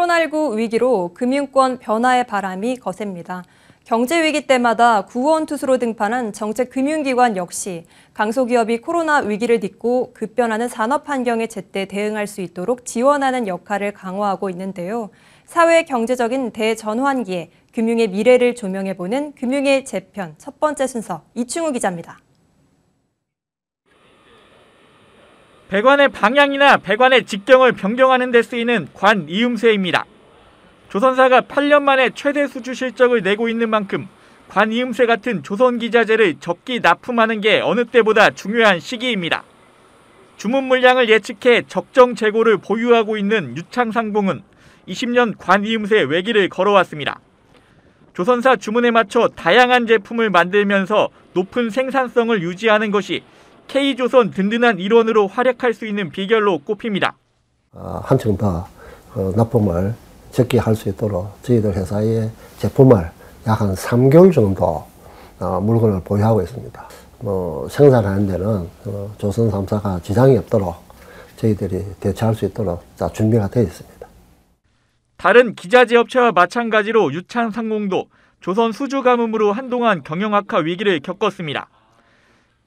코로나19 위기로 금융권 변화의 바람이 거셉니다. 경제 위기 때마다 구원 투수로 등판한 정책 금융기관 역시 강소기업이 코로나 위기를 딛고 급변하는 산업 환경에 제때 대응할 수 있도록 지원하는 역할을 강화하고 있는데요. 사회 경제적인 대전환기에 금융의 미래를 조명해보는 금융의 재편 첫 번째 순서 이충우 기자입니다. 배관의 방향이나 배관의 직경을 변경하는 데 쓰이는 관 이음새입니다. 조선사가 8년 만에 최대 수주 실적을 내고 있는 만큼 관 이음새 같은 조선 기자재를 적기 납품하는 게 어느 때보다 중요한 시기입니다. 주문 물량을 예측해 적정 재고를 보유하고 있는 유창상봉은 20년 관 이음새 외길을 걸어왔습니다. 조선사 주문에 맞춰 다양한 제품을 만들면서 높은 생산성을 유지하는 것이 K조선 든든한 일원으로 활약할 수 있는 비결로 꼽힙니다. 아, 한층 더 납품을 어, 적게 할 수 있도록 저희들 회사의 제품을 약 한 3개월 정도 어, 물건을 보유하고 있습니다. 뭐 생산하는 데는 어, 조선 3사가 지장이 없도록 저희들이 대처할 수 있도록 준비가 되어 있습니다. 다른 기자재업체와 마찬가지로 유찬상공도 조선 수주 가뭄으로 한동안 경영 악화 위기를 겪었습니다.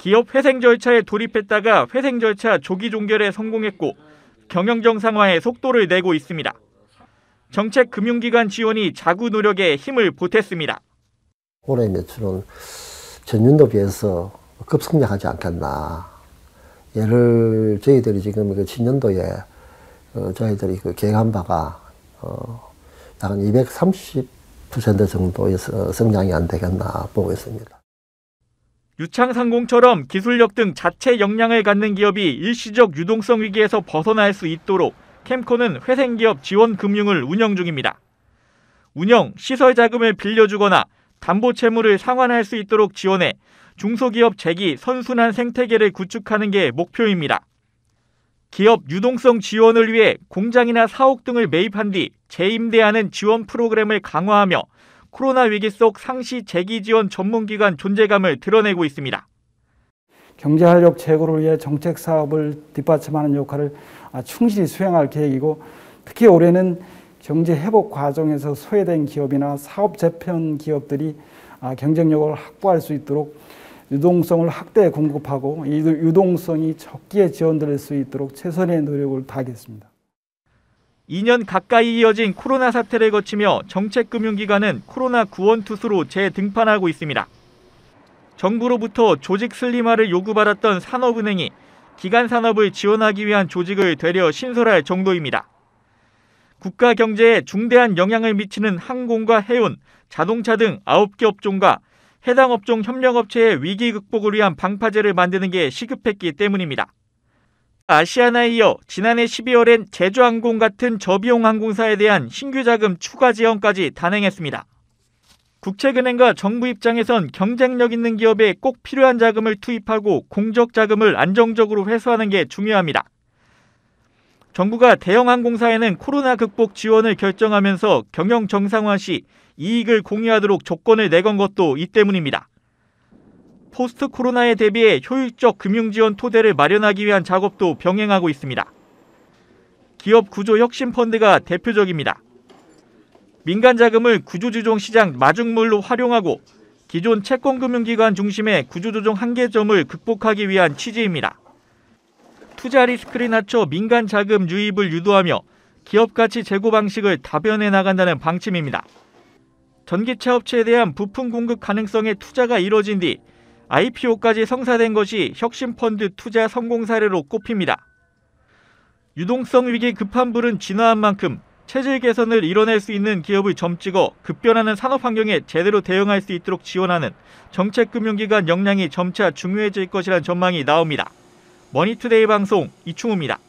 기업 회생 절차에 돌입했다가 회생 절차 조기 종결에 성공했고 경영 정상화에 속도를 내고 있습니다. 정책 금융기관 지원이 자구 노력에 힘을 보탰습니다. 올해 매출은 전년도 비해서 급성장하지 않겠나. 얘를 저희들이 지금 그 7년도에 어, 저희들이 그 계획한 바가 어, 약230% 정도의 성장이 안 되겠나 보고 있습니다. 유창상공처럼 기술력 등 자체 역량을 갖는 기업이 일시적 유동성 위기에서 벗어날 수 있도록 캠코는 회생기업 지원금융을 운영 중입니다. 운영, 시설 자금을 빌려주거나 담보 채무를 상환할 수 있도록 지원해 중소기업 재기 선순환 생태계를 구축하는 게 목표입니다. 기업 유동성 지원을 위해 공장이나 사옥 등을 매입한 뒤 재임대하는 지원 프로그램을 강화하며 코로나 위기 속 상시 재기 지원 전문기관 존재감을 드러내고 있습니다. 경제활력 제고를 위해 정책 사업을 뒷받침하는 역할을 충실히 수행할 계획이고 특히 올해는 경제 회복 과정에서 소외된 기업이나 사업 재편 기업들이 경쟁력을 확보할 수 있도록 유동성을 확대 공급하고 유동성이 적기에 지원될 수 있도록 최선의 노력을 다하겠습니다. 2년 가까이 이어진 코로나 사태를 거치며 정책금융기관은 코로나 구원투수로 재등판하고 있습니다. 정부로부터 조직 슬림화를 요구받았던 산업은행이 기간 산업을 지원하기 위한 조직을 되려 신설할 정도입니다. 국가 경제에 중대한 영향을 미치는 항공과 해운, 자동차 등 9개 업종과 해당 업종 협력업체의 위기 극복을 위한 방파제를 만드는 게 시급했기 때문입니다. 아시아나 이어 지난해 12월엔 제주항공 같은 저비용 항공사에 대한 신규 자금 추가 지원까지 단행했습니다. 국책은행과 정부 입장에선 경쟁력 있는 기업에 꼭 필요한 자금을 투입하고 공적 자금을 안정적으로 회수하는 게 중요합니다. 정부가 대형 항공사에는 코로나 극복 지원을 결정하면서 경영 정상화 시 이익을 공유하도록 조건을 내건 것도 이 때문입니다. 포스트 코로나에 대비해 효율적 금융 지원 토대를 마련하기 위한 작업도 병행하고 있습니다. 기업 구조 혁신 펀드가 대표적입니다. 민간 자금을 구조조정 시장 마중물로 활용하고 기존 채권금융기관 중심의 구조조정 한계점을 극복하기 위한 취지입니다. 투자 리스크를 낮춰 민간 자금 유입을 유도하며 기업 가치 재고 방식을 다변해 나간다는 방침입니다. 전기차 업체에 대한 부품 공급 가능성에 투자가 이뤄진 뒤 IPO까지 성사된 것이 혁신펀드 투자 성공 사례로 꼽힙니다. 유동성 위기 급한 불은 진화한 만큼 체질 개선을 이뤄낼 수 있는 기업을 점찍어 급변하는 산업 환경에 제대로 대응할 수 있도록 지원하는 정책금융기관 역량이 점차 중요해질 것이란 전망이 나옵니다. 머니투데이 방송 이충우입니다.